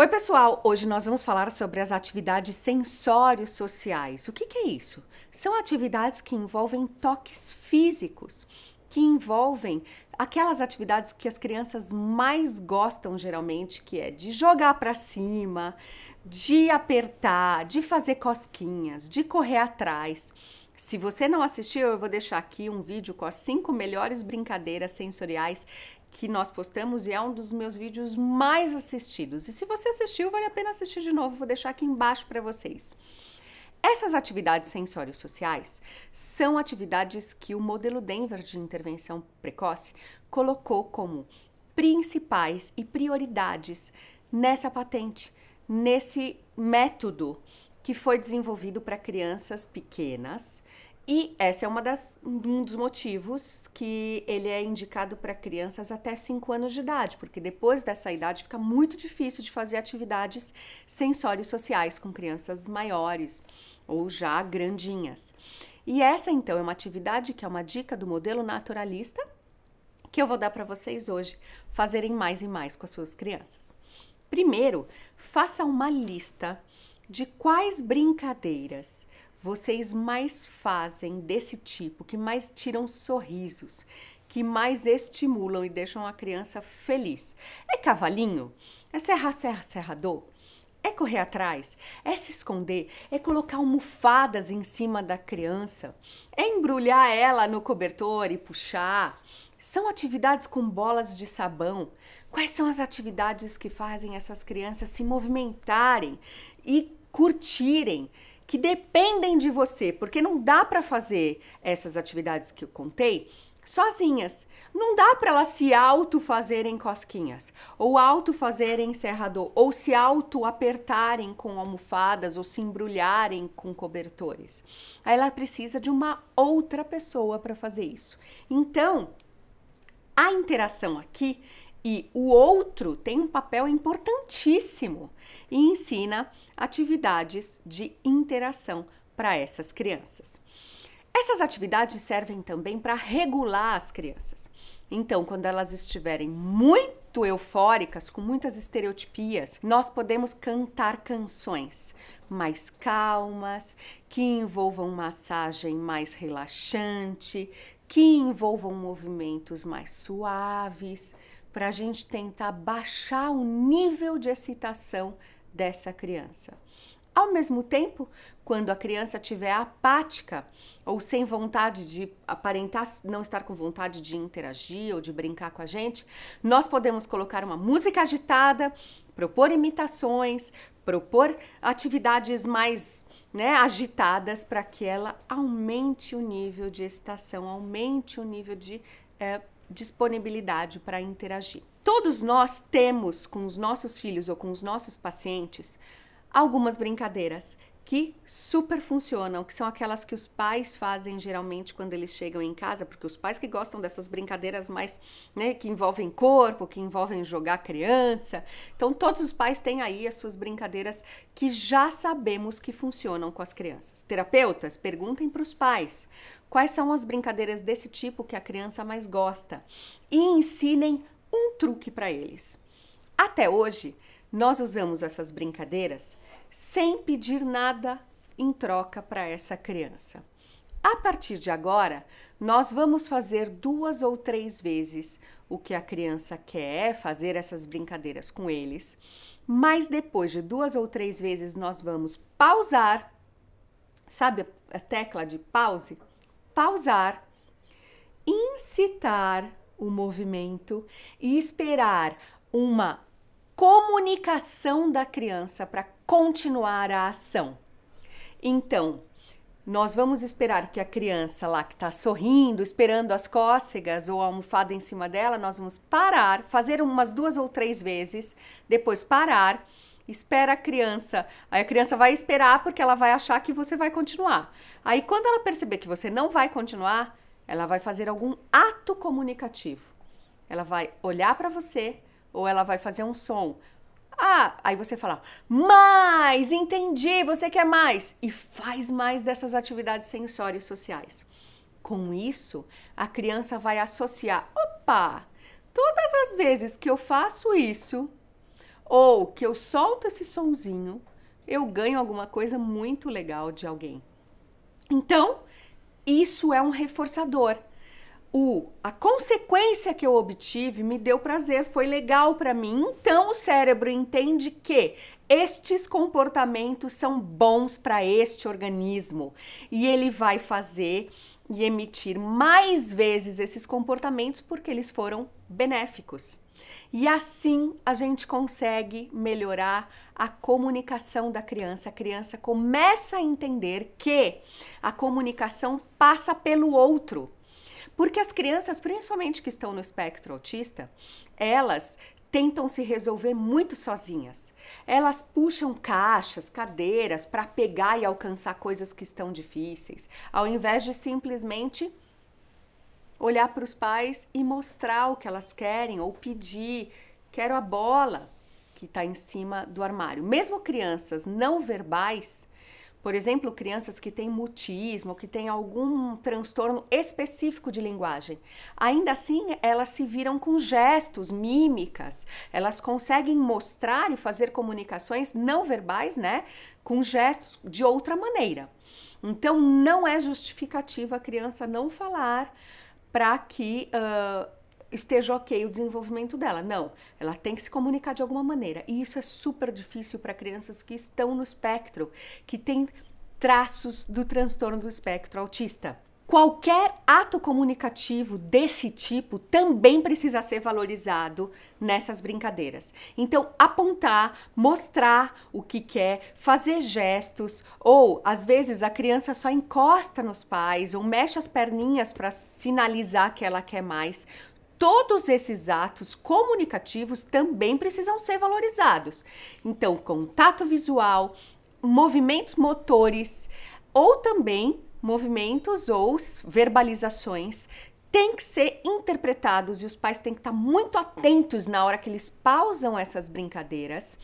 Oi, pessoal! Hoje nós vamos falar sobre as atividades sensório-sociais. O que, que, é isso? São atividades que envolvem toques físicos, que envolvem aquelas atividades que as crianças mais gostam geralmente, que é de jogar para cima, de apertar, de fazer cosquinhas, de correr atrás. Se você não assistiu, eu vou deixar aqui um vídeo com as cinco melhores brincadeiras sensoriais que nós postamos e é um dos meus vídeos mais assistidos. E se você assistiu, vale a pena assistir de novo, vou deixar aqui embaixo para vocês. Essas atividades sensório-sociais são atividades que o modelo Denver de intervenção precoce colocou como principais e prioridades nessa patente, nesse método que foi desenvolvido para crianças pequenas e essa é uma das, um dos motivos que ele é indicado para crianças até 5 anos de idade, porque depois dessa idade fica muito difícil de fazer atividades sensórios sociais com crianças maiores ou já grandinhas. E essa então é uma atividade que é uma dica do modelo naturalista que eu vou dar para vocês hoje fazerem mais e mais com as suas crianças. Primeiro, faça uma lista de quais brincadeiras vocês mais fazem desse tipo, que mais tiram sorrisos, que mais estimulam e deixam a criança feliz? É cavalinho? É serra, serra, serrador? É correr atrás, é se esconder, é colocar almofadas em cima da criança, é embrulhar ela no cobertor e puxar. São atividades com bolas de sabão. Quais são as atividades que fazem essas crianças se movimentarem e curtirem, que dependem de você, porque não dá para fazer essas atividades que eu contei sozinhas. Não dá para elas se auto fazerem cosquinhas, ou auto fazerem serrador, ou se auto apertarem com almofadas, ou se embrulharem com cobertores. Aí ela precisa de uma outra pessoa para fazer isso. Então, a interação aqui e o outro tem um papel importantíssimo e ensina atividades de interação para essas crianças. Essas atividades servem também para regular as crianças. Então, quando elas estiverem muito eufóricas, com muitas estereotipias, nós podemos cantar canções mais calmas, que envolvam massagem mais relaxante, que envolvam movimentos mais suaves, para a gente tentar baixar o nível de excitação dessa criança. Ao mesmo tempo, quando a criança estiver apática ou sem vontade de aparentar não estar com vontade de interagir ou de brincar com a gente, nós podemos colocar uma música agitada, propor imitações, propor atividades mais né, agitadas para que ela aumente o nível de excitação, aumente o nível de é, disponibilidade para interagir. Todos nós temos com os nossos filhos ou com os nossos pacientes algumas brincadeiras que super funcionam, que são aquelas que os pais fazem geralmente quando eles chegam em casa, porque os pais que gostam dessas brincadeiras mais, né, que envolvem corpo, que envolvem jogar criança. Então todos os pais têm aí as suas brincadeiras que já sabemos que funcionam com as crianças. Terapeutas, perguntem para os pais quais são as brincadeiras desse tipo que a criança mais gosta e ensinem um truque para eles. Até hoje, nós usamos essas brincadeiras sem pedir nada em troca para essa criança. A partir de agora, nós vamos fazer duas ou três vezes o que a criança quer, fazer essas brincadeiras com eles, mas depois de duas ou três vezes nós vamos pausar. Sabe a tecla de pause? Pausar, incitar o movimento e esperar uma comunicação da criança para continuar a ação. Então, nós vamos esperar que a criança lá que está sorrindo, esperando as cócegas ou a almofada em cima dela, nós vamos parar, fazer umas duas ou três vezes, depois parar, espera a criança. Aí a criança vai esperar porque ela vai achar que você vai continuar. Aí quando ela perceber que você não vai continuar, ela vai fazer algum ato comunicativo. Ela vai olhar para você, ou ela vai fazer um som. Ah, aí você fala, mais, entendi, você quer mais. E faz mais dessas atividades sensórias sociais. Com isso, a criança vai associar, opa, todas as vezes que eu faço isso, ou que eu solto esse sonzinho, eu ganho alguma coisa muito legal de alguém. Então, isso é um reforçador o, a consequência que eu obtive me deu prazer, foi legal para mim. Então o cérebro entende que estes comportamentos são bons para este organismo e ele vai fazer e emitir mais vezes esses comportamentos porque eles foram benéficos. E assim a gente consegue melhorar a comunicação da criança. A criança começa a entender que a comunicação passa pelo outro porque as crianças, principalmente que estão no espectro autista, elas tentam se resolver muito sozinhas. Elas puxam caixas, cadeiras para pegar e alcançar coisas que estão difíceis, ao invés de simplesmente olhar para os pais e mostrar o que elas querem ou pedir. Quero a bola que está em cima do armário. Mesmo crianças não verbais, por exemplo, crianças que têm mutismo, que têm algum transtorno específico de linguagem. Ainda assim, elas se viram com gestos, mímicas, elas conseguem mostrar e fazer comunicações não verbais, né? Com gestos de outra maneira. Então, não é justificativa a criança não falar para que. Uh, esteja ok o desenvolvimento dela. Não, ela tem que se comunicar de alguma maneira. E isso é super difícil para crianças que estão no espectro, que têm traços do transtorno do espectro autista. Qualquer ato comunicativo desse tipo também precisa ser valorizado nessas brincadeiras. Então, apontar, mostrar o que quer, fazer gestos, ou às vezes a criança só encosta nos pais ou mexe as perninhas para sinalizar que ela quer mais todos esses atos comunicativos também precisam ser valorizados. Então, contato visual, movimentos motores ou também movimentos ou verbalizações têm que ser interpretados e os pais têm que estar muito atentos na hora que eles pausam essas brincadeiras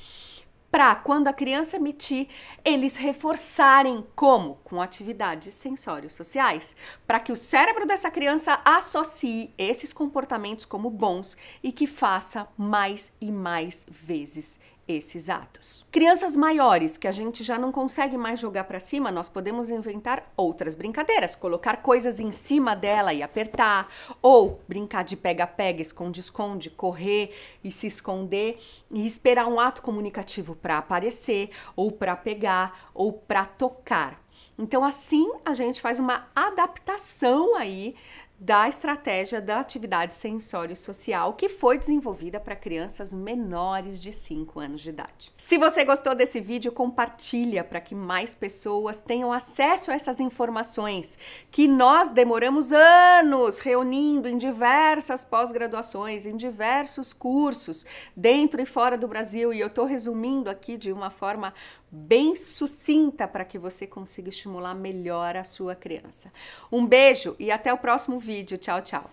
para quando a criança emitir, eles reforçarem como? Com atividades sensórios sociais, para que o cérebro dessa criança associe esses comportamentos como bons e que faça mais e mais vezes esses atos. Crianças maiores que a gente já não consegue mais jogar para cima, nós podemos inventar outras brincadeiras, colocar coisas em cima dela e apertar, ou brincar de pega-pega, esconde-esconde, correr e se esconder e esperar um ato comunicativo para aparecer, ou para pegar, ou para tocar. Então, assim a gente faz uma adaptação aí da estratégia da atividade sensório-social que foi desenvolvida para crianças menores de 5 anos de idade. Se você gostou desse vídeo, compartilha para que mais pessoas tenham acesso a essas informações que nós demoramos anos reunindo em diversas pós-graduações, em diversos cursos, dentro e fora do Brasil, e eu estou resumindo aqui de uma forma bem sucinta para que você consiga estimular melhor a sua criança. Um beijo e até o próximo vídeo vídeo. Tchau, tchau.